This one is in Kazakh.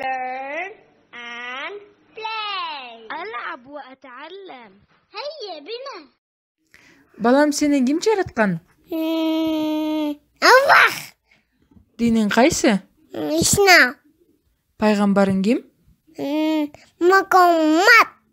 learn and play ألعب وأتعلم هيا بنا балам сени ким жараткан аллах диниң қайсы? ислам пайгамбарың ким مقومات.